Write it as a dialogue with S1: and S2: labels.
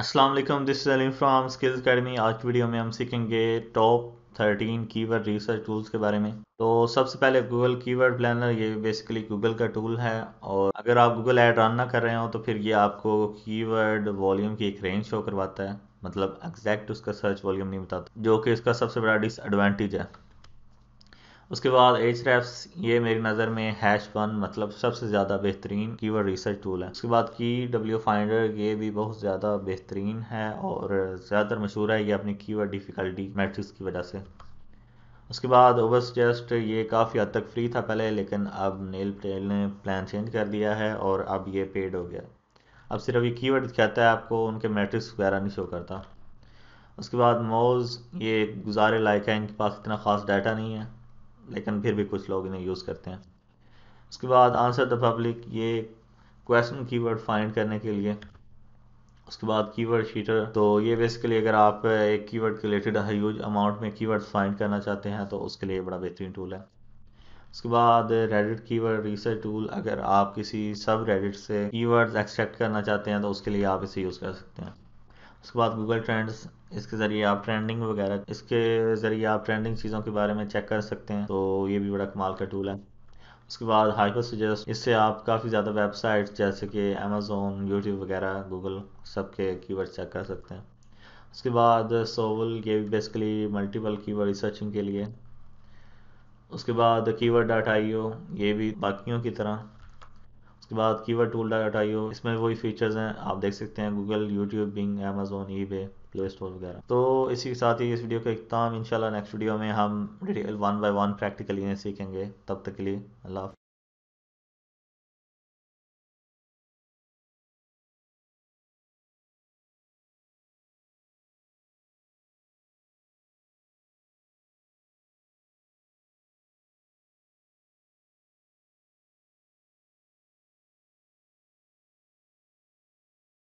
S1: वालेकुम this is Aleem from skills academy आज की वीडियो में हम सीखेंगे टॉप 13 कीवर्ड रिसर्च टूल्स के बारे में तो सबसे पहले गूगल कीवर्ड प्लानर ये बेसिकली गूगल का टूल है और अगर आप गूगल ऐड रन ना कर रहे हो तो फिर ये आपको कीवर्ड वॉल्यूम की एक रेंज शो करवाता है मतलब एग्जैक्ट उसका सर्च वॉल्यूम नहीं बताता जो कि इसका सबसे बड़ा डिसएडवांटेज है उसके बाद एच ये मेरी नज़र में हैश वन मतलब सबसे ज़्यादा बेहतरीन कीवर्ड रिसर्च टूल है उसके बाद की डब्ल्यू फाइंडर ये भी बहुत ज़्यादा बेहतरीन है और ज़्यादातर मशहूर है ये अपनी कीवर्ड डिफ़िकल्टी मैट्रिक्स की वजह से उसके बाद ओबस जस्ट ये काफ़ी हद तक फ्री था पहले लेकिन अब नेल टेल ने प्लान चेंज कर दिया है और अब ये पेड हो गया अब सिर्फ ये कीवर्ड कहता है आपको उनके मैट्रिक्स वगैरह नहीं शो करता उसके बाद मोज़ ये गुजारे लायक है इनके पास इतना ख़ास डाटा नहीं है लेकिन फिर भी कुछ लोग इन्हें यूज़ करते हैं उसके बाद आंसर द पब्लिक ये क्वेश्चन कीवर्ड फाइंड करने के लिए उसके बाद कीवर्ड शीटर तो ये बेसिकली अगर आप एक कीवर्ड के रिलेटेड ह्यूज अमाउंट में कीवर्ड फाइंड करना चाहते हैं तो उसके लिए बड़ा बेहतरीन टूल है उसके बाद रेडिट कीवर्ड रिसर्च टूल अगर आप किसी सब रेडिट से कीवर्ड्स एक्सट्रैक्ट करना चाहते हैं तो उसके लिए आप इसे यूज़ कर सकते हैं उसके बाद गूगल ट्रेंड्स इसके ज़रिए आप ट्रेंडिंग वगैरह इसके ज़रिए आप ट्रेंडिंग चीज़ों के बारे में चेक कर सकते हैं तो ये भी बड़ा कमाल का टूल है उसके बाद हाइपर सजेस्ट इससे आप काफ़ी ज़्यादा वेबसाइट जैसे कि अमेज़ोन यूट्यूब वगैरह गूगल सब के कीवर्ड चेक कर सकते हैं उसके बाद सोवल ये भी बेसिकली मल्टीपल कीवर्ड रिसर्चिंग के लिए उसके बाद कीवर्ड डाटा आई ये भी बाकियों की तरह उसके बाद कीवर्ड टूल डाट आई इसमें वही फीचर्स हैं आप देख सकते हैं गूगल यूट्यूब बिंग अमेजोन ई प्ले स्टोर वगैरह तो इसी के साथ ही इस वीडियो का इख्ताम इंशाल्लाह नेक्स्ट वीडियो में हम detail one by one practically सीखेंगे तब तक के लिए अल्लाह